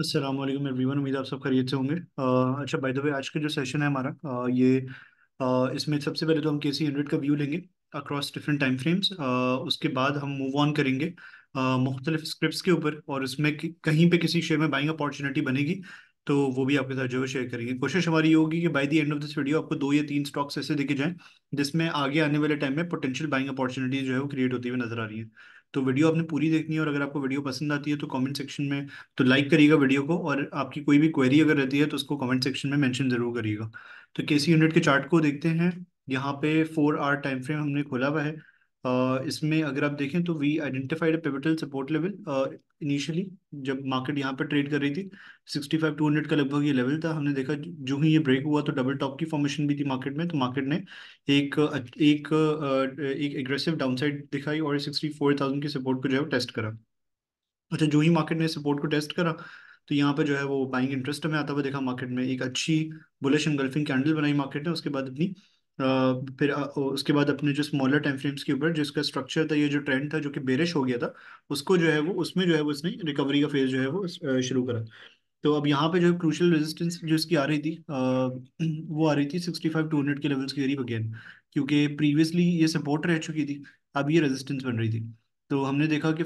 Aslam one उम्मीद आप सब खरीद से होंगे uh, अच्छा बाय द वे आज का जो सेशन है हमारा uh, ये uh, इसमें सबसे पहले तो हम के सी हंड्रेड का व्यू लेंगे अक्रॉस डिफरेंट टाइम फ्रेम्स उसके बाद हम मूव ऑन करेंगे मुख्तलिफ स्क्रिप्ट के ऊपर और उसमें कहीं पर किसी शेयर में बाइंग अपॉर्चुनिटी बनेगी तो वो भी आपके साथ जो है शेयर करेंगे कोशिश हमारी ये होगी कि by the end of this video आपको दो या तीन स्टॉक्स ऐसे दिखे जाएँ जिसमें आगे आने वाले टाइम में पोटेंशियल बाइंग अपॉर्चुनिटी जो है वो क्रिएट होती हुई नजर आ रही है तो वीडियो आपने पूरी देखनी है और अगर आपको वीडियो पसंद आती है तो कमेंट सेक्शन में तो लाइक करिएगा वीडियो को और आपकी कोई भी क्वेरी अगर रहती है तो उसको कमेंट सेक्शन में मेंशन ज़रूर करिएगा तो केसी यूनिट के चार्ट को देखते हैं यहाँ पे फोर आर टाइम फ्रेम हमने खोला हुआ है इसमें अगर आप देखें तो we identified pivotal support level initially जब मार्केट यहाँ पर ट्रेड कर रही थी सिक्सटी फाइव टू हंड्रेड का लगभग ये लेवल था हमने देखा जो ही ये ब्रेक हुआ तो डबल टॉप की फॉर्मेशन भी थी मार्केट में तो मार्केट ने एक एक एक एग्रेसिव डाउनसाइड दिखाई और सिक्सटी फोर थाउजेंड की सपोर्ट को जो है टेस्ट करा अच्छा जो ही मार्केट ने सपोर्ट को टेस्ट करा तो यहाँ पे जो है वो बाइंग इंटरेस्ट में आता हुआ देखा मार्केट में एक अच्छी बुलिश एंड गल्फिंग कैंडल बनाई मार्केट ने उसके बाद अपनी फिर उसके बाद अपने जो स्मॉलर टाइम फ्रेम्स के ऊपर जिसका स्ट्रक्चर था ये जो ट्रेंड था जो कि बेरिश हो गया था उसको जो है वो उसमें जो है वो उसने रिकवरी का फेज जो है वो शुरू करा तो अब यहाँ पे जो है क्रूशल रेजिस्टेंस जो इसकी आ रही थी वो आ रही थी सिक्सटी फाइव टू हंड्रेड के लेवल्स के करीब अगेन क्योंकि प्रीवियसली ये सपोर्ट रह चुकी थी अब ये रेजिस्टेंस बन रही थी तो हमने देखा कि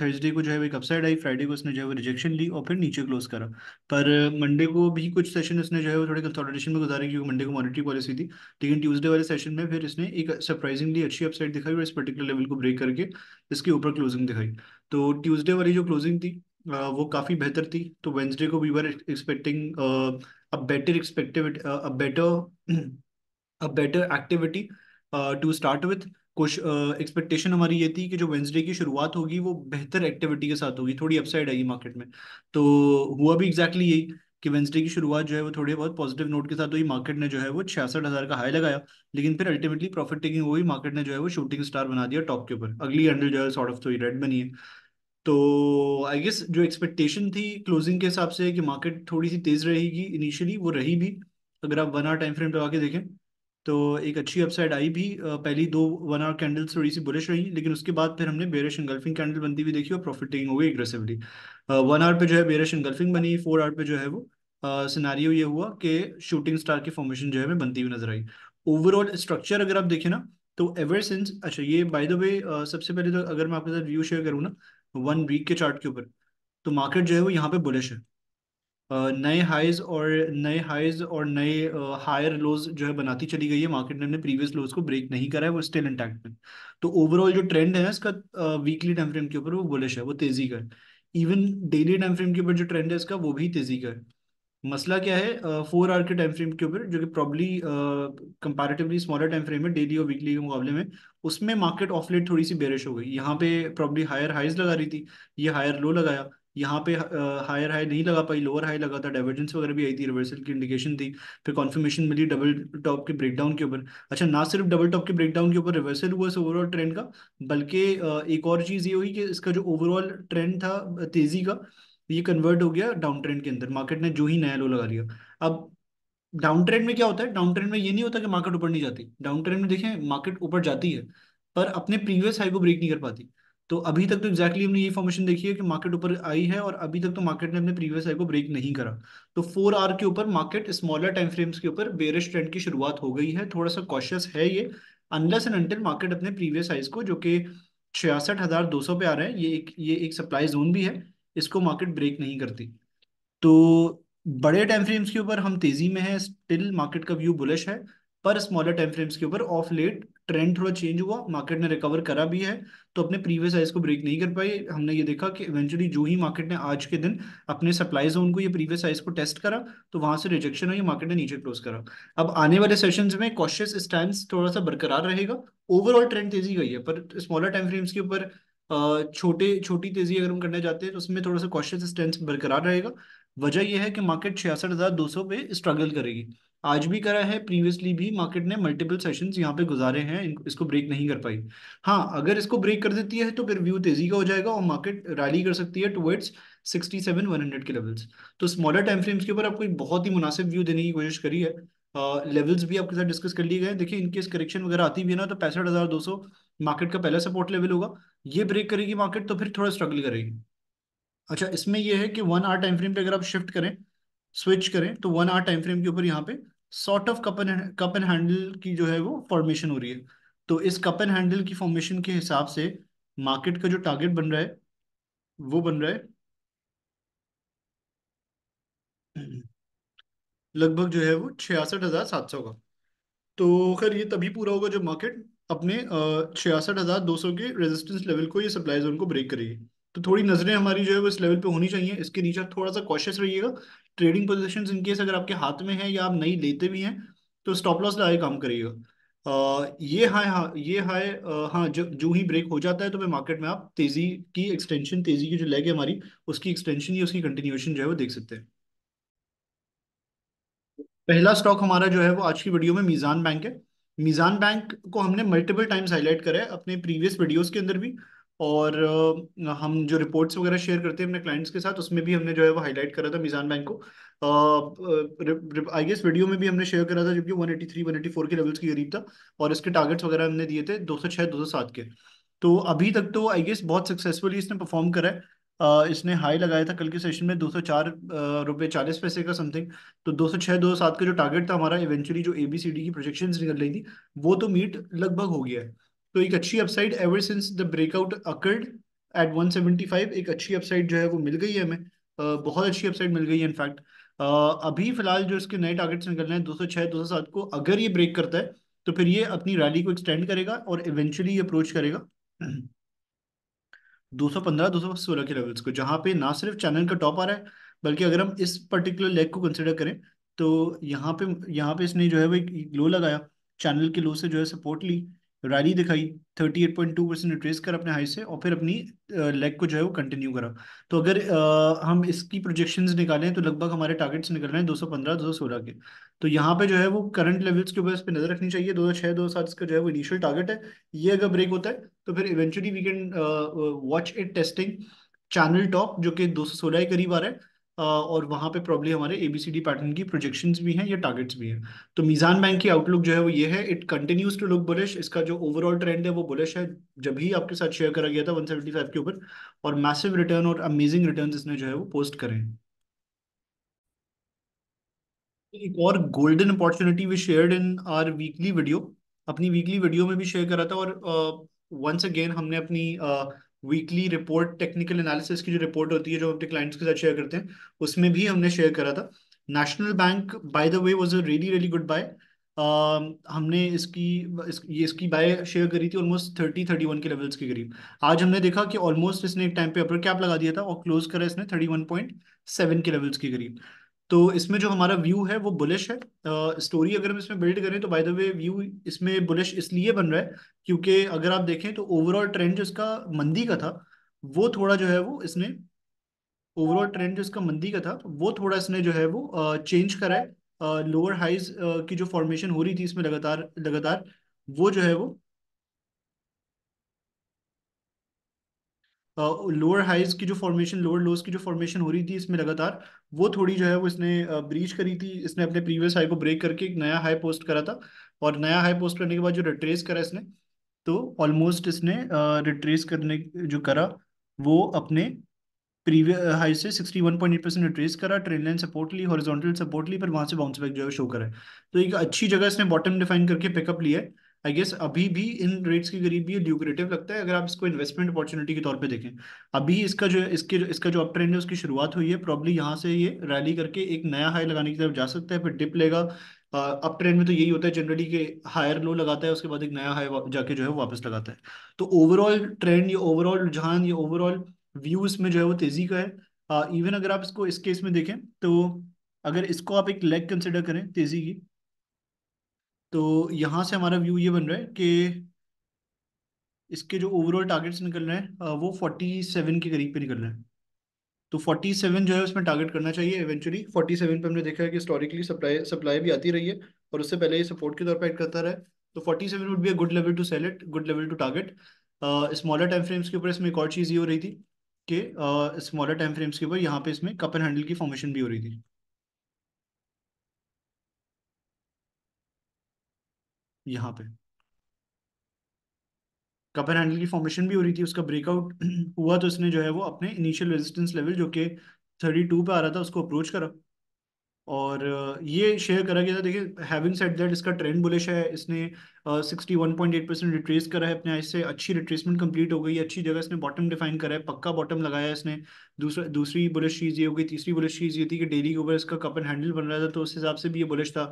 थर्सडे को जो है वो एक अपसाइड आई फ्राइडे को उसने जो है वो रिजेक्शन ली और फिर नीचे क्लोज करा पर मंडे को भी कुछ सेशन इसने जो है वो थोड़े कंसोलिडेशन में गुजारे क्योंकि मंडे को मॉनिटरी पॉलिसी थी लेकिन ट्यूसडे वाले सेशन में फिर इसने एक सरप्राइजिंगली अच्छी अपसाइड दिखाई और इस पर्टिकुलर लेवल को ब्रेक करके इसके ऊपर क्लोजिंग दिखाई तो ट्यूजडे वाली जो क्लोजिंग थी वो काफ़ी बेहतर थी तो वेंसडे को we were expecting a better expected a better a better activity to start with कुछ एक्सपेक्टेशन uh, हमारी ये थी कि जो वेंसडे की शुरुआत होगी वो बेहतर एक्टिविटी के साथ होगी थोड़ी अपसाइड आएगी मार्केट में तो हुआ भी एग्जैक्टली exactly यही कि वेंसडे की शुरुआत जो है वो थोड़े बहुत पॉजिटिव नोट के साथ हुई मार्केट ने जो है वो छियासठ हज़ार का हाई लगाया लेकिन फिर अल्टीमेटली प्रॉफिट टेकिंग हुई मार्केट ने जो है वो शूटिंग स्टार बना दिया टॉप के ऊपर अगली हैंडल जो है सॉर्ट ऑफ तो रेड बनी है तो आई गेस जो एक्सपेक्टेशन थी क्लोजिंग के हिसाब से कि मार्केट थोड़ी सी तेज़ रहेगी इनिशियली वो रही भी अगर आप वन आर टाइम फ्रेम पे आके देखें तो एक अच्छी अपसाइड आई भी पहली दो वन आवर कैंडल्स थोड़ी सी बुलिश रही लेकिन उसके बाद फिर हमने बेरिश इंगल्फिंग कैंडल बनती हुई देखी और प्रॉफिट टेकिंग हो गई एग्रेसिवली वन आवर पे जो है बेरिश इंगल्फिंग बनी फोर आवर पे जो है वो सिनारियो ये हुआ कि शूटिंग स्टार की फॉर्मेशन जो है बनती हुई नजर आई ओवरऑल स्ट्रक्चर अगर आप देखें ना तो एवर सिंस अच्छा ये बाय द वे सबसे पहले तो अगर मैं आपके साथ व्यू शेयर करूँ ना वन वीक के चार्ट के ऊपर तो मार्केट जो है वो यहाँ पे बुलिश है नए हाइज और नए हाइज और नए हायर लोज जो है बनाती चली गई है मार्केट ने अपने प्रीवियस लोज को ब्रेक नहीं करा है वो स्टिल इंटैक्ट में तो ओवरऑल जो ट्रेंड है इसका वीकली टाइम फ्रेम के ऊपर वो बुलिश है वो तेजी का है इवन डेली टाइम फ्रेम के ऊपर जो ट्रेंड है इसका वो भी तेजी का है मसला क्या है फोर आर के टाइम फ्रेम के ऊपर जो कि probably comparatively smaller time frame है डेली और वीकली के मुकाबले में उसमें मार्केट ऑफ लेट थोड़ी सी बेरिश हो गई यहाँ पे प्रॉब्ली हायर हाइज लगा रही थी ये हायर लो लगाया यहाँ पे हायर हाई नहीं लगा पाई लोअर हाई लगा था डाइवर्जेंस वगैरह भी आई थी रिवर्सल की इंडिकेशन थी फिर कॉन्फर्मेशन मिली डबल टॉप के ब्रेकडाउन के ऊपर अच्छा ना सिर्फ डबल टॉप के ब्रेकडाउन के ऊपर रिवर्सल हुआ इस ओवरऑल ट्रेंड का बल्कि एक और चीज़ ये हुई कि इसका जो ओवरऑल ट्रेंड था तेज़ी का ये कन्वर्ट हो गया डाउन ट्रेंड के अंदर मार्केट ने जो ही नया लो लगा लिया अब डाउन ट्रेंड में क्या होता है डाउन ट्रेंड में ये नहीं होता कि मार्केट ऊपर नहीं जाती डाउन ट्रेंड में देखें मार्केट ऊपर जाती है पर अपने प्रीवियस हाई को ब्रेक नहीं कर पाती तो अभी तक तो एक्जैक्टली हमने ये फॉर्मेशन देखी है कि मार्केट ऊपर आई है और अभी तक तो मार्केट ने अपने प्रीवियस आई को ब्रेक नहीं करा तो फोर आर के ऊपर मार्केट स्मॉलर टाइम फ्रेम्स के ऊपर बेरिश ट्रेंड की शुरुआत हो गई है थोड़ा सा कॉशियस है ये अनलेस एंड अंटिल मार्केट अपने प्रीवियस हाइज को जो कि छियासठ पे आ रहे हैं ये एक ये एक सप्लाई जोन भी है इसको मार्केट ब्रेक नहीं करती तो बड़े टाइम फ्रेम्स के ऊपर हम तेजी में है स्टिल मार्केट का व्यू बुलिश है पर स्मॉलर टाइम फ्रेम्स के ऊपर ऑफ लेट ट्रेंड थोड़ा चेंज हुआ मार्केट ने रिकवर करा भी है तो अपने प्रीवियस हाइज को ब्रेक नहीं कर पाई हमने ये देखा कि इवेंचुअली जो ही मार्केट ने आज के दिन अपने सप्लाई जोन को ये प्रीवियस हाइज को टेस्ट करा तो वहां से रिजेक्शन हुई मार्केट ने नीचे क्लोज करा अब आने वाले सेशन में कॉशियस स्टैंड थोड़ा सा बरकरार रहेगा ओवरऑल ट्रेंड तेजी गई है पर स्मॉलर टाइम फ्रेम्स के ऊपर छोटे छोटी तेजी अगर हम करने जाते हैं तो उसमें थोड़ा सा कॉशियस स्टैंड बरकरार रहेगा वजह यह है कि मार्केट छियासठ हज़ार दो सौ पे स्ट्रगल करेगी आज भी करा है प्रीवियसली भी मार्केट ने मल्टीपल सेशंस यहाँ पे गुजारे हैं इसको ब्रेक नहीं कर पाई हाँ अगर इसको ब्रेक कर देती है तो फिर व्यू तेजी का हो जाएगा और मार्केट रैली कर सकती है towards sixty seven one hundred के लेवल्स तो स्मॉलर टाइम फ्रेम्स के ऊपर आपको बहुत ही मुनासिब व्यू देने की कोशिश करी है लेवल्स uh, भी आपके साथ डिस्कस कर लिए गए देखिए इनकेस करेक्शन वगैरह आती भी है ना तो पैंसठ हज़ार दो सौ मार्केट का पहला सपोर्ट लेवल होगा ये ब्रेक करेगी मार्केट तो फिर थोड़ा स्ट्रगल करेगी अच्छा इसमें यह है कि वन आर टाइम फ्रेम पर अगर आप शिफ्ट करें स्विच करें तो वन आवर टाइम फ्रेम के ऊपर यहाँ पे sort of cup and cup and handle की जो है वो फॉर्मेशन हो रही है तो इस कप एंड हैंडल की फॉर्मेशन के हिसाब से मार्केट का जो टारगेट बन रहा है वो बन रहा है लगभग जो है वो छियासठ हजार सात सौ का तो खैर ये तभी पूरा होगा जब मार्केट अपने छियासठ हजार दो सौ के रेजिस्टेंस लेवल को ये सप्लाई जोन को ब्रेक करेगी तो थोड़ी नजरें हमारी जो है वो इस लेवल पे होनी चाहिए इसके नीचे थोड़ा सा कॉशियस रहिएगा ट्रेडिंग पोजिशन इन अगर आपके हाथ में है या आप नहीं लेते भी हैं तो स्टॉप लॉस लगा काम करिएगा ये हाई हाँ ये हाई हाँ जो जो ही ब्रेक हो जाता है तो मैं मार्केट में आप तेजी की एक्सटेंशन तेजी की जो लेग है हमारी उसकी एक्सटेंशन या उसकी कंटिन्यूएशन जो है वो देख सकते हैं पहला स्टॉक हमारा जो है वो आज की वीडियो में मीज़ान बैंक है मीज़ान बैंक को हमने मल्टीपल टाइम्स हाईलाइट करा है अपने प्रीवियस वीडियोस के अंदर भी और हम जो रिपोर्ट्स वगैरह शेयर करते हैं अपने क्लाइंट्स के साथ उसमें भी हमने जो है वो हाईलाइट करा था मिजान बैंक को आई गेस वीडियो में भी हमने शेयर करा था जबकि 183 184 के लेवल्स के करीब था और इसके टारगेट्स वगैरह हमने दिए थे सौ सात के तो अभी तक तो आई गेस बहुत सक्सेसफुली इसने परफॉर्म करा है Uh, इसने हाई लगाया था कल के सेशन में दो सौ चार रुपये चालीस पैसे का समथिंग तो दो सौ छः दो सौ सात का जो टारगेट था हमारा इवेंचुअली जो ए बी सी डी की प्रोजेक्शन निकल रही थी वो तो मीट लगभग हो गया है तो एक अच्छी upside ever since the breakout occurred at 175 एक अच्छी अपसाइड जो है वो मिल गई है हमें uh, बहुत अच्छी अपसाइड मिल गई है इनफैक्ट uh, अभी फिलहाल जो इसके नए टारगेट्स निकल रहे हैं दो सौ छः दो सौ सात को अगर ये ब्रेक करता है तो फिर ये अपनी रैली को एक्सटेंड करेगा और इवेंचुअली ये अप्रोच करेगा 215 216 के लेवल्स को जहाँ पे ना सिर्फ चैनल का टॉप आ रहा है बल्कि अगर हम इस पर्टिकुलर लेग को कंसिडर करें तो यहाँ पे यहाँ पे इसने जो है वो एक लो लगाया चैनल के लो से जो है सपोर्ट ली रैली दिखाई 38.2 परसेंट रिट्रेस कर अपने हाई से और फिर अपनी लेग को जो है वो कंटिन्यू करा तो अगर आ, हम इसकी प्रोजेक्शंस निकालें तो लगभग हमारे टारगेट्स निकल रहे हैं 215 सौ पंद्रह के तो यहाँ पे जो है वो करंट लेवल्स के ऊपर इस पर नजर रखनी चाहिए दो हज़ार छः इसका जो है वो इनिशियल टारगेट है ये अगर ब्रेक होता है तो फिर eventually we can watch it testing channel top जो कि दो के करीब आ रहा है और वहां पे प्रॉब्लम हमारे एबीसीडी पैटर्न की प्रोजेक्शंस भी हैं या टारगेट्स भी हैं तो मीज़ान बैंक की आउटलुक जो है वो ये है it continues to look bullish इसका जो ओवरऑल ट्रेंड है वो बुलिश है जब ही आपके साथ शेयर करा गया था 175 के ऊपर और मैसिव रिटर्न और अमेजिंग रिटर्न इसने जो है वो पोस्ट करें एक और golden opportunity we shared in our weekly video अपनी वीकली वीडियो में भी शेयर करा था और वंस uh, अगेन हमने अपनी uh, weekly report technical analysis की जो रिपोर्ट होती है जो अपने क्लाइंट्स के साथ शेयर करते हैं उसमें भी हमने शेयर करा था National Bank by the way was a really really good buy हमने इसकी इस, ये इसकी बाय शेयर करी थी ऑलमोस्ट थर्टी थर्टी वन के लेवल्स के करीब आज हमने देखा कि ऑलमोस्ट इसने एक टाइम पे अपर कैप लगा दिया था और क्लोज करा इसने थर्टी वन पॉइंट सेवन के लेवल्स के करीब तो इसमें जो हमारा व्यू है वो बुलिश है स्टोरी uh, अगर हम इसमें बिल्ड करें तो बाय द वे व्यू इसमें बुलिश इसलिए बन रहा है क्योंकि अगर आप देखें तो ओवरऑल ट्रेंड जो इसका मंदी का था वो थोड़ा जो है वो इसने ओवरऑल ट्रेंड जो इसका मंदी का था वो थोड़ा इसने जो है वो चेंज करा है लोअर हाइज की जो फॉर्मेशन हो रही थी इसमें लगातार लगातार वो जो है वो लोअर हाइज की जो फॉर्मेशन लोअर लोस की जो फॉर्मेशन हो रही थी इसमें लगातार वो थोड़ी जो है वो इसने ब्रीच करी थी इसने अपने प्रीवियस हाई को ब्रेक करके एक नया हाई पोस्ट करा था और नया हाई पोस्ट करने के बाद जो रिट्रेस करा इसने तो ऑलमोस्ट इसने रिट्रेस करने जो करा वो अपने प्रीवियस हाई से 61.8 परसेंट रिट्रेस करा ट्रेन लाइन सपोर्ट ली हॉरिजॉन्टल सपोर्ट ली पर वहां से बाउंस बैक जो है शो करा है तो एक अच्छी जगह इसने बॉटम डिफाइन करके पिकअप लिया है आई गेस अभी भी इन रेट्स के करीब ल्यूक्रेटिव लगता है अगर आप इसको इन्वेस्टमेंट अपॉर्चुनिटी के तौर पे देखें अभी इसका जो इसके इसका जो अप ट्रेंड है उसकी शुरुआत हुई है प्रॉब्ली यहाँ से ये रैली करके एक नया हाई लगाने की तरफ जा सकता है फिर डिप लेगा अप ट्रेंड में तो यही होता है जनरली के हायर लो लगाता है उसके बाद एक नया हाई जाके जो है वापस लगाता है तो ओवरऑल ट्रेंड या ओवरऑल रुझान या ओवरऑल व्यूज में जो है वो तेजी का है इवन अगर आप इसको इस केस में देखें तो अगर इसको आप एक लेग कंसिडर करें तेजी की तो यहाँ से हमारा व्यू ये बन रहा है कि इसके जो ओवरऑल टारगेट्स निकल रहे हैं वो फोर्टी सेवन के करीब पे निकल रहे हैं तो फोर्टी सेवन जो है उसमें टारगेट करना चाहिए एवेंचुअली फोर्टी सेवन पर हमने देखा है कि हिस्टोरिकली सप्लाई सप्लाई भी आती रही है और उससे पहले ये सपोर्ट के तौर पर एड करता रहा है तो forty seven would be a good level to sell it good level to target smaller time frames के ऊपर इसमें एक और चीज़ ये हो रही थी कि स्मॉलर टाइम फ्रेम्स के ऊपर यहाँ पे इसमें कप एंड हैंडल की फॉर्मेशन भी हो रही थी यहाँ पे कपर हैंडल की फॉर्मेशन भी हो रही थी उसका ब्रेकआउट हुआ तो इसने जो है वो अपने इनिशियल रेजिस्टेंस लेवल जो कि थर्टी टू पे आ रहा था उसको अप्रोच करा और ये शेयर करा गया था देखिए हैविंग सेट दैट इसका ट्रेंड बुलिश है इसने sixty one point eight percent retrace करा है अपने से अच्छी रिट्रेसमेंट कंप्लीट हो गई अच्छी जगह इसने बॉटम डिफाइन करा है पक्का बॉटम लगाया है इसने दूसरा दूसरी बुलिश चीज़ ये हो गई तीसरी बुलिश चीज़ ये थी कि डेली के ऊपर इसका कप एंड हैंडल बन रहा था तो उस हिसाब से भी ये बुलिश था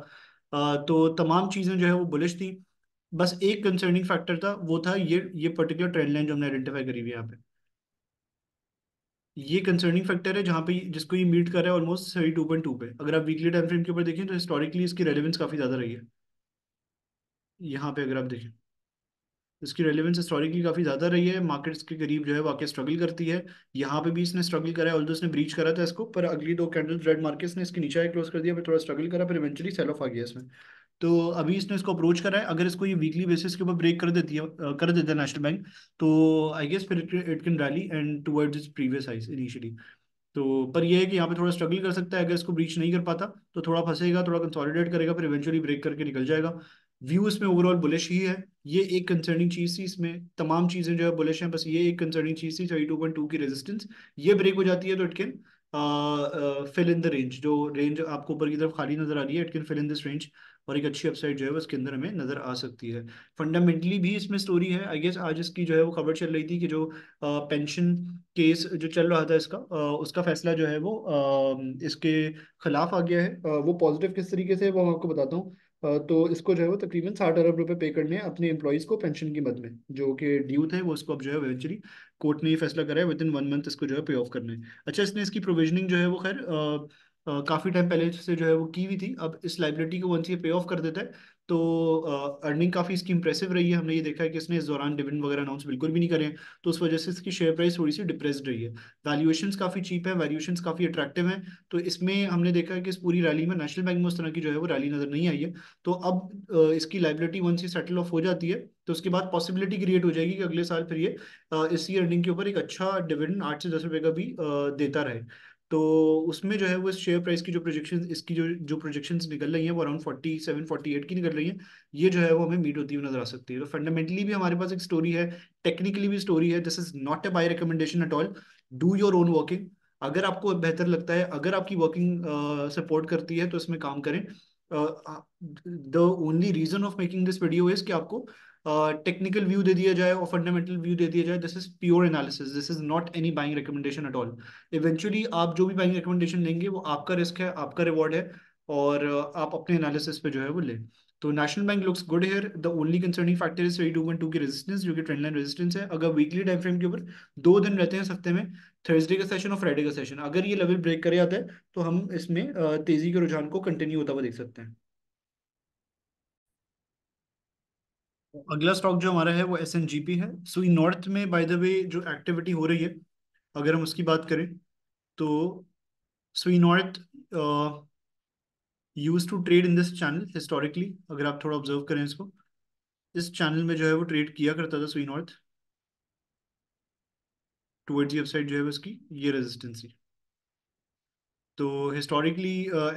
तो तमाम चीज़ें जो है वो बुलिश थी बस एक कंसर्निंग फैक्टर था वो था ये ये पर्टिकुलर ट्रेंड लाइन जो हमने आइडेंटिफाई करी हुई यहाँ पे ये कंसर्निंग फैक्टर है जहाँ पे जिसको ये मीट कर रहा है almost thirty two point two पे अगर आप वीकली टाइम फ्रेम के ऊपर देखें तो हिस्टोरिकली इसकी रेलिवेंस काफ़ी ज़्यादा रही है यहाँ पे अगर आप देखें इसकी रेलिवेंस हिस्टोरिकली काफ़ी ज़्यादा रही है मार्केट्स के करीब जो है वाकई स्ट्रगल करती है यहाँ पे भी इसने स्ट्रगल करा है ऑल्दो इसने ब्रीच करा था इसको पर अगली दो कैंडल्स रेड मार्केट्स ने इसके नीचे क्लोज कर दिया फिर थोड़ा स्ट्रगल करा फिर इवेंचुअली सेल ऑफ आ गया इसमें तो अभी इसने इसको अप्रोच करा है अगर इसको ये वीकली बेसिस के ऊपर ब्रेक कर देती है कर देता है नेशनल बैंक तो आई गेस फिर it can rally and toward its previous highs initially तो पर ये है कि यहाँ पे थोड़ा स्ट्रगल कर सकता है अगर इसको ब्रीच नहीं कर पाता तो थोड़ा फंसेगा थोड़ा कंसोलिडेट करेगा फिर इवेंचुअली ब्रेक करके निकल जाएगा व्यू इसमें ओवरऑल बुलिश ही है ये एक कंसर्निंग चीज थी इसमें तमाम चीजें जो है बुलिश है बस ये एक कंसर्निंग चीज थी थर्टी टू पॉइंट टू की रेजिस्टेंस ये ब्रेक हो जाती है तो it can fill in the range जो रेंज आपको ऊपर की तरफ खाली नजर आ रही है it can fill in this range और एक अच्छी अपसाइड जो है उसके अंदर हमें नजर आ सकती है फंडामेंटली भी इसमें स्टोरी है आई गेस आज इसकी जो है वो खबर चल रही थी कि जो पेंशन केस जो चल रहा था इसका आ, उसका फैसला जो है वो आ, इसके खिलाफ आ गया है आ, वो पॉजिटिव किस तरीके से वो मैं आपको बताता हूँ तो इसको जो है वो तकरीबन साठ अरब रुपए पे करने हैं अपने एम्प्लॉज को पेंशन की मद में जो कि ड्यू थे वो इसको अब जो है एक्चुअली कोर्ट ने ये फैसला करा है विद इन वन मंथ इसको जो है पे ऑफ करने अच्छा इसने इसकी प्रोविजनिंग जो है वो खैर काफ़ी टाइम पहले से जो है वो की हुई थी अब इस लाइबिलिटी को वंस ये पे ऑफ कर देता है तो अर्निंग काफ़ी इसकी इंप्रेसिव रही है हमने ये देखा है कि इसने इस दौरान डिविडेंड वगैरह अनाउंस बिल्कुल भी नहीं करें तो उस वजह से इसकी शेयर प्राइस थोड़ी सी डिप्रेस्ड रही है वैल्यूएशन काफ़ी चीप है वैल्यूएशन काफ़ी अट्रैक्टिव है तो इसमें हमने देखा है कि इस पूरी रैली में नेशनल बैंक में उस तरह की जो है वो रैली नजर नहीं आई है तो अब इसकी liability once settle off हो जाती है तो उसके बाद पॉसिबिलिटी क्रिएट हो जाएगी कि अगले साल फिर ये इसी अर्निंग के ऊपर एक अच्छा डिविडेंड आठ से दस रुपए का भी देता रहे तो उसमें जो है वो शेयर प्राइस की जो प्रोजेक्शन इसकी जो जो प्रोजेक्शंस निकल रही हैं वो around forty seven forty eight की निकल रही हैं ये जो है वो हमें मीट होती हुई नजर आ सकती है तो फंडामेंटली भी हमारे पास एक स्टोरी है टेक्निकली भी स्टोरी है this is not a buy recommendation at all do your own working अगर आपको बेहतर लगता है अगर आपकी वर्किंग सपोर्ट करती है तो इसमें काम करें the only reason of making this video is कि आपको टेक्निकल व्यू दे दिया जाए और फंडामेंटल व्यू दे दिया जाए this is pure analysis this is not any buying recommendation at all eventually आप जो भी बाइंग रिकमेंडेशन लेंगे वो आपका रिस्क है आपका रिवॉर्ड है और आप अपने एनालिसिस पे जो है वो लें तो National Bank looks good here the only concerning factor is three two one two की रेजिस्टेंस जो कि ट्रेंडलाइन रेजिस्टेंस है अगर वीकली टाइम फ्रेम के ऊपर दो दिन रहते हैं सप्ते में थर्सडे का सेशन और फ्राइडे का सेशन अगर ये लेवल ब्रेक कर जाता है तो हम इसमें तेजी के रुझान को कंटिन्यू होता हुआ देख सकते हैं अगला स्टॉक जो हमारा है वो एस है सो so, नॉर्थ में बाय द वे जो एक्टिविटी हो रही है अगर हम उसकी बात करें तो so North used to trade in this channel historically अगर आप थोड़ा ऑब्जर्व करें इसको इस चैनल में जो है वो ट्रेड किया करता था स्वी नॉर्थ टूवर्ड्स दी अपसाइड जो है उसकी ये रेजिस्टेंस ही तो हिस्टोरिकली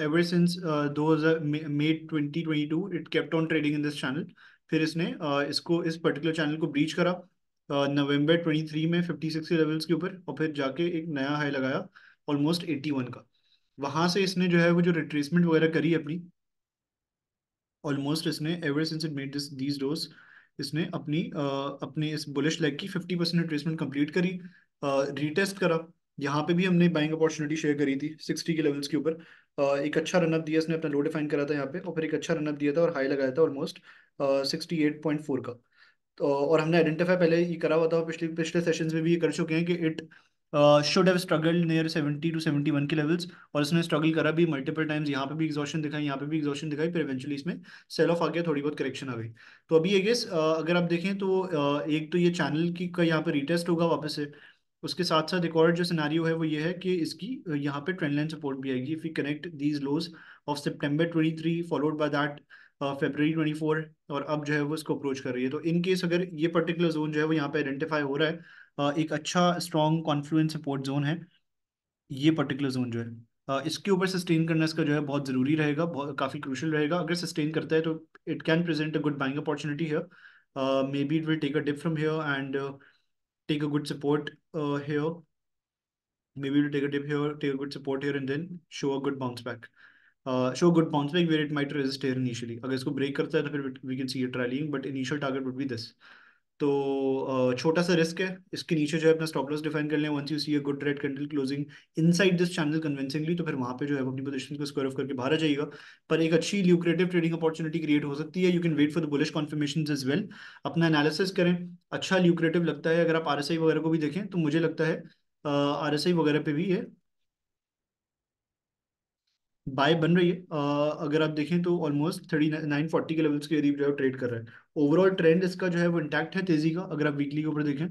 एवर सिंस दो हज़ार May twenty twenty two it kept on trading in this channel फिर इसने uh, इसको इस पर्टिकुलर चैनल को ब्रीच करा नवंबर uh, ट्वेंटी थ्री में फिफ्टी सिक्स लेवल्स के ऊपर और फिर जाके एक नया हाई लगाया ऑलमोस्ट एट्टी वन का वहाँ से इसने जो है वो जो रिट्रेसमेंट वगैरह करी अपनी ऑलमोस्ट इसने ever since it made this dose इसने अपनी uh, अपने इस बुलिश लेग की फिफ्टी परसेंट रिट्रेसमेंट कम्प्लीट करी रीटेस्ट करा यहाँ पे भी हमने बाइंग अपॉर्चुनिटी शेयर करी थी सिक्सटी के लेवल्स के ऊपर एक अच्छा रनअप दिया इसने अपना लो डिफाइन करा था यहाँ पे और फिर एक अच्छा रनअप दिया था और हाई लगाया था almost sixty eight point four का तो और हमने आइडेंटिफाई पहले ये करा हुआ था पिछले पिछले सेशन में भी ये कर चुके हैं कि it should have struggle near seventy two seventy one के लेवल्स और इसने स्ट्रगल करा भी मल्टीपल टाइम्स यहाँ पे भी एग्जॉशन दिखाई यहाँ पे भी एग्जॉशन दिखाई फिर इवेंचुअली इसमें सेल ऑफ आ गया थोड़ी बहुत करेक्शन आ गई तो अभी ये गेस अगर आप देखें तो एक तो ये चैनल की का यहाँ पे रिटेस्ट होगा वापस से उसके साथ साथ एक और जो सिनारियो है वो ये है कि इसकी यहाँ पे ट्रेंड लाइन सपोर्ट भी आएगी if you connect these lows of September 23 followed by that twenty 24 और अब जो है वो इसको अप्रोच कर रही है तो इन केस अगर ये पर्टिकुलर जोन जो है वो यहाँ पे आइडेंटिफाई हो रहा है एक अच्छा स्ट्रॉन्ग कॉन्फ्लुएंस सपोर्ट जोन है ये पर्टिकुलर जोन जो है इसके ऊपर सस्टेन करना इसका जो है बहुत ज़रूरी रहेगा बहुत काफ़ी क्रूशल रहेगा अगर सस्टेन करता है तो it can present a good buying opportunity है maybe it will take a dip from here and take a good support uh, here. Maybe we'll take a dip here, take a good support here, and then show a good bounce back. Uh, show a good bounce back where it might resist here initially. If isko break karta then we can see it rallying, but initial target would be this. तो छोटा सा risk है इसके नीचे जो है अपना stop loss define कर लें once you see a good red candle closing inside this channel convincingly तो फिर वहां पे जो है अपनी पोजीशन को स्क्वायर ऑफ करके बाहर आ जाएगा पर एक अच्छी ल्यूक्रेटिव ट्रेडिंग अपॉर्चुनिटी क्रिएट हो सकती है you can wait for the bullish confirmation as well अपना एनालिसिस करें अच्छा ल्यूक्रेटिव लगता है अगर आप आर वगैरह को भी देखें तो मुझे लगता है आर वगैरह पे भी है बाय बन रही है uh, अगर आप देखें तो ऑलमोस्ट थर्टी नाइन फोर्टी के लेवल्स के करीब जो है ट्रेड कर रहा है ओवरऑल ट्रेंड इसका जो है वो इंटैक्ट है तेजी का अगर आप वीकली के ऊपर देखें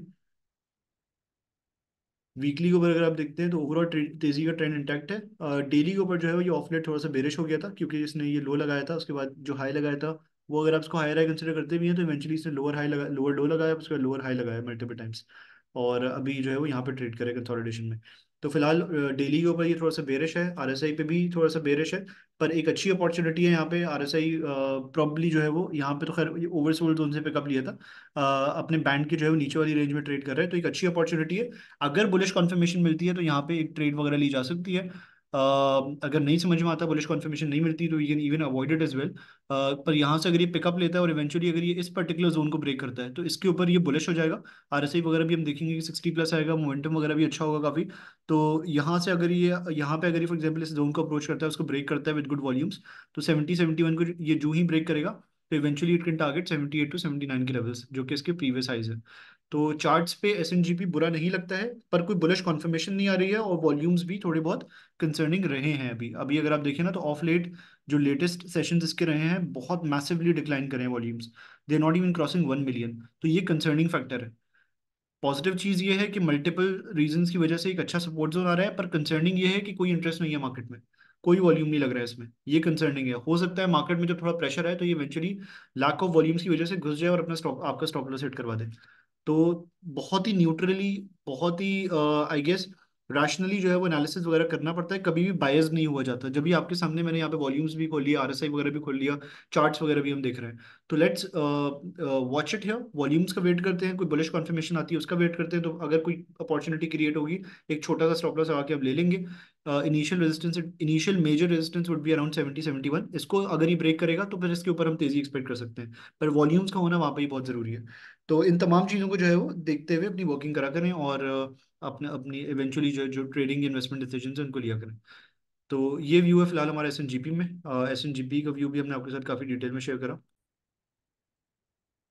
वीकली के ऊपर अगर आप देखते हैं तो ओवरऑल तेजी का ट्रेंड इंटैक्ट है डेली के ऊपर जो है वो ये ऑफलेट थोड़ा सा बेरिश हो गया था क्योंकि इसने ये लो लगाया था उसके बाद जो हाई लगाया था वो अगर आप इसको हायर हाई कंसिडर करते भी हैं तो इवेंचुअली इसने लोअर हाई लगा लोअर लो लगाया उसके बाद लोअर हाई लगाया मल्टीपल टाइम्स और अभी जो है वो यहाँ पे ट्रेड करे कंसोलिडेशन में तो फिलहाल डेली के ऊपर ये थोड़ा सा बेरिश है आई पे भी थोड़ा सा बेरिश है पर एक अच्छी अपॉर्चुनिटी है यहाँ पे आर आई प्रॉब्ली जो है वो यहाँ पे तो खैर ओवरसोल्ड जोन से पिकअप लिया था आ, अपने बैंड के जो है वो नीचे वाली रेंज में ट्रेड कर रहे हैं तो एक अच्छी अपॉर्चुनिटी है अगर बुलिश कॉन्फर्मेशन मिलती है तो यहाँ पे एक ट्रेड वगैरह ली जा सकती है अगर नहीं समझ में आता बुलिश कॉन्फर्मेशन नहीं मिलती तो you can even avoided as well पर यहाँ से अगर ये पिकअप लेता है और इवेंचुअली अगर ये इस पर्टिकुलर जोन को ब्रेक करता है तो इसके ऊपर ये बुलिश हो जाएगा आर वगैरह भी हम देखेंगे कि सिक्सटी प्लस आएगा मोमेंटम वगैरह भी अच्छा होगा काफी तो यहाँ से अगर ये यहाँ पे अगर फॉर एग्जाम्पल इस जोन को अप्रोच करता है उसको ब्रेक करता है विद गुड वॉल्यूम्स तो सेवेंटी सेवेंटी वन को ये जू ही ब्रेक करेगा तो eventually it can target 78 to 79 के लेवल्स जो कि इसके प्रीवियस साइज है तो चार्ट्स पे एस बुरा नहीं लगता है पर कोई बुलिश कॉन्फर्मेशन नहीं आ रही है और वॉल्यूम्स भी थोड़े बहुत कंसर्निंग रहे हैं अभी अभी अगर आप देखें ना तो ऑफ लेट जो लेटेस्ट सेशन इसके रहे हैं बहुत मैसिवली डिक्लाइन करें volumes they not even crossing one million तो ये कंसर्निंग फैक्टर है पॉजिटिव चीज़ ये है कि मल्टीपल रीजन की वजह से एक अच्छा सपोर्ट जोन आ रहा है पर कंसर्निंग ये है कि कोई इंटरेस्ट नहीं है मार्केट में कोई वॉल्यूम नहीं लग रहा है इसमें ये कंसर्निंग है हो सकता है मार्केट में जब थोड़ा प्रेशर है तो ये इवेंचुअली लाख ऑफ वॉल्यूम्स की वजह से घुस जाए और अपना स्टॉक आपका स्टॉप लॉस हिट करवा दे तो बहुत ही न्यूट्रली बहुत ही आई गेस रैशनली जो है वो एनालिसिस वगैरह करना पड़ता है कभी भी बायस नहीं हुआ जाता जब भी आपके सामने मैंने यहाँ पे वॉल्यूम्स भी खोल लिया आर वगैरह भी खोल लिया चार्ट्स वगैरह भी हम देख रहे हैं तो let's watch it here volumes का वेट करते हैं कोई बुलिश कॉन्फर्मेशन आती है उसका वेट करते हैं तो अगर कोई अपॉर्चुनिटी क्रिएट होगी एक छोटा सा स्टॉप लॉस के हम ले लेंगे initial resistance initial major resistance would be around seventy seventy one इसको अगर ये ब्रेक करेगा तो फिर इसके ऊपर हम तेजी एक्सपेक्ट कर सकते हैं पर वॉल्यूम्स का होना वहाँ पर ही बहुत जरूरी है तो इन तमाम चीज़ों को जो है वो देखते हुए अपनी वर्किंग करा करें और अपने अपनी इवेंचुअली जो जो ट्रेडिंग इन्वेस्टमेंट डिसीजन है उनको लिया करें तो ये व्यू है फिलहाल हमारे एस एन जी पी में एस एन जी पी का व्यू भी हमने आपके साथ काफ़ी डिटेल में शेयर करा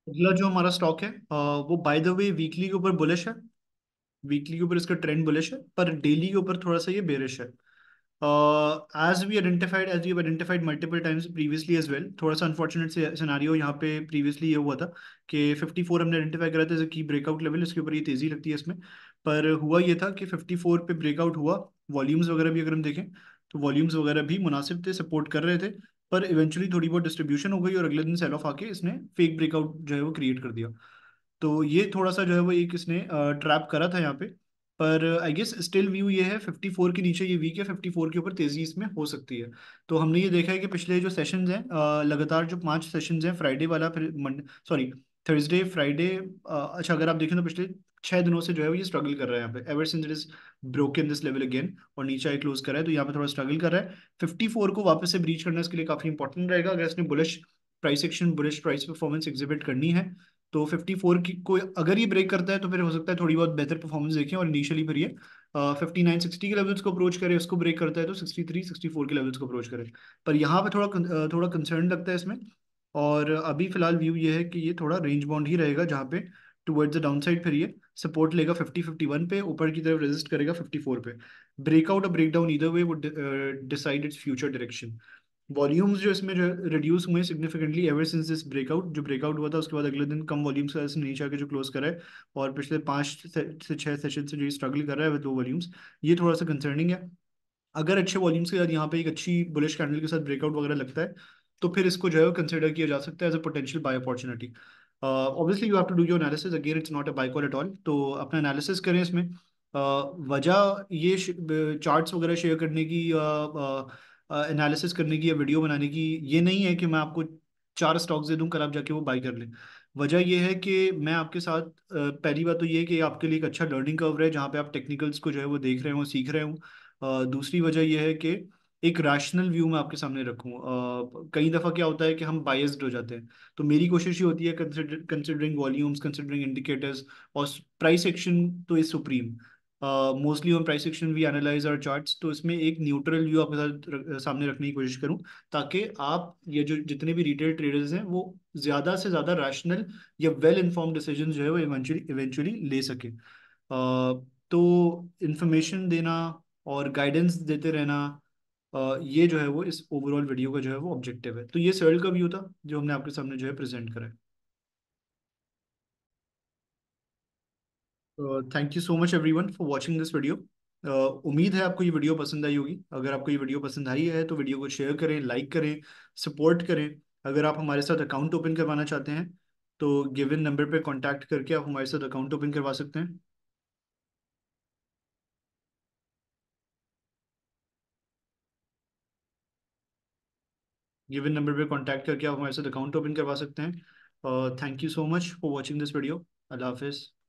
अगला जो हमारा स्टॉक है वो बाय द वे वीकली के ऊपर बुलिश है वीकली के ऊपर इसका ट्रेंड बुलिश है पर डेली के ऊपर थोड़ा सा ये बेरिश है as we identified as we identified multiple times previously as well थोड़ा सा अनफॉर्चुनेट सिनारियो यहाँ पे प्रीवियसली ये हुआ था कि 54 हमने आइडेंटिफाई करा था की ब्रेकआउट लेवल इसके ऊपर ये तेजी लगती है इसमें पर हुआ ये था कि 54 पे ब्रेकआउट हुआ वॉल्यूम्स वगैरह भी अगर हम देखें तो वॉल्यूम्स वगैरह भी मुनासिब थे सपोर्ट कर रहे थे पर इवेंचुअली थोड़ी बहुत डिस्ट्रीब्यूशन हो गई और अगले दिन सेल ऑफ आके इसने फेक ब्रेकआउट जो है वो क्रिएट कर दिया तो ये थोड़ा सा जो है वो एक इसने ट्रैप uh, करा था यहाँ पे पर आई गेस स्टिल व्यू ये है 54 के नीचे ये वीक है 54 के ऊपर तेजी इसमें हो सकती है तो हमने ये देखा है कि पिछले जो सेशंस हैं लगातार जो पांच सेशंस हैं फ्राइडे वाला फिर मंडे सॉरी थर्सडे फ्राइडे अच्छा अगर आप देखें तो पिछले छह दिनों से जो है वो ये स्ट्रगल कर रहा है यहाँ पे ever since it is broken this level again और नीचे आई क्लोज कर रहा है तो यहाँ पे थोड़ा स्ट्रगल कर रहा है फिफ्टी को वापस से ब्रीच करना इसके लिए काफी इंपॉर्टेंट रहेगा अगर इसने bullish price action bullish price performance exhibit करनी है तो 54 की को अगर ये ब्रेक करता है तो फिर हो सकता है थोड़ी बहुत बेहतर परफॉर्मेंस देखें और इनिशियली फिर ये फिफ्टी नाइन सिक्सटी के लेवल्स को अप्रोच करे उसको ब्रेक करता है तो सिक्सटी थ्री सिक्सटी फोर के लेवल्स को अप्रोच करे पर यहाँ पर थोड़ा थोड़ा कंसर्न लगता है इसमें और अभी फिलहाल व्यू ये है कि ये थोड़ा रेंज बाउंड ही रहेगा जहाँ पे टूवर्ड्स द डाउन साइड फिर ये सपोर्ट लेगा फिफ्टी फिफ्टी वन पे ऊपर की तरफ रेजिस्ट करेगा फिफ्टी फोर पे ब्रेकआउट और ब्रेकडाउन इधर वे वो decide its future direction volumes जो इसमें रिड्यूस हुए significantly ever since this breakout जो ब्रेकआउट हुआ था उसके बाद अगले दिन कम वॉल्यूम्स का नीचे आके जो क्लोज करा है और पिछले पाँच से छः सेशन से जो स्ट्रगल कर रहा है विद लो वॉल्यूम्स ये थोड़ा सा कंसर्निंग है अगर अच्छे वॉल्यूम्स के साथ यहाँ पे एक अच्छी बुलिश कैंडल के साथ ब्रेकआउट वगैरह लगता है तो फिर इसको जो है कंसिडर किया जा सकता है as a potential buy opportunity obviously you have to do your analysis again it's not a buy call at all तो अपना एनालिसिस करें इसमें uh, वजह ये चार्ट्स वगैरह शेयर करने की uh, uh, एनालिसिस करने की या वीडियो बनाने की ये नहीं है कि मैं आपको चार स्टॉक्स दे दूँ कल आप जाके वो बाई कर लें वजह यह है कि मैं आपके साथ पहली बात तो ये है कि आपके लिए एक अच्छा लर्निंग कवर है जहाँ पे आप टेक्निकल्स को जो है वो देख रहे हो सीख रहे हो दूसरी वजह यह है कि एक रैशनल व्यू मैं आपके सामने रखूँ कई दफ़ा क्या होता है कि हम बायस्ड हो जाते हैं तो मेरी कोशिश ये होती है कंसिडरिंग वॉल्यूम्स कंसिडरिंग इंडिकेटर्स और प्राइस एक्शन तो is supreme mostly on price section we analyse our charts तो इसमें एक न्यूट्रल व्यू आपके साथ सामने रखने की कोशिश करूं ताकि आप ये जो जितने भी रिटेल ट्रेडर्स हैं वो ज़्यादा से ज़्यादा रैशनल या वेल इन्फॉर्म डिसीजन जो है वो इवेंचुअली इवेंचुअली ले सके uh, तो इन्फॉर्मेशन देना और गाइडेंस देते रहना Uh, ये जो है वो इस ओवरऑल वीडियो का जो है वो ऑब्जेक्टिव है तो ये सर्ल का व्यू था जो हमने आपके सामने जो है प्रेजेंट करा है thank you so much everyone for watching this video उम्मीद है आपको ये वीडियो पसंद आई होगी अगर आपको ये वीडियो पसंद आई है तो वीडियो को शेयर करें लाइक करें सपोर्ट करें अगर आप हमारे साथ अकाउंट ओपन करवाना चाहते हैं तो गिवन नंबर पे कांटेक्ट करके आप हमारे साथ अकाउंट ओपन करवा सकते हैं गिवन नंबर पे कांटेक्ट करके आप हमारे साथ अकाउंट ओपन करवा सकते हैं thank you so much for watching this video अल्लाह हाफिज़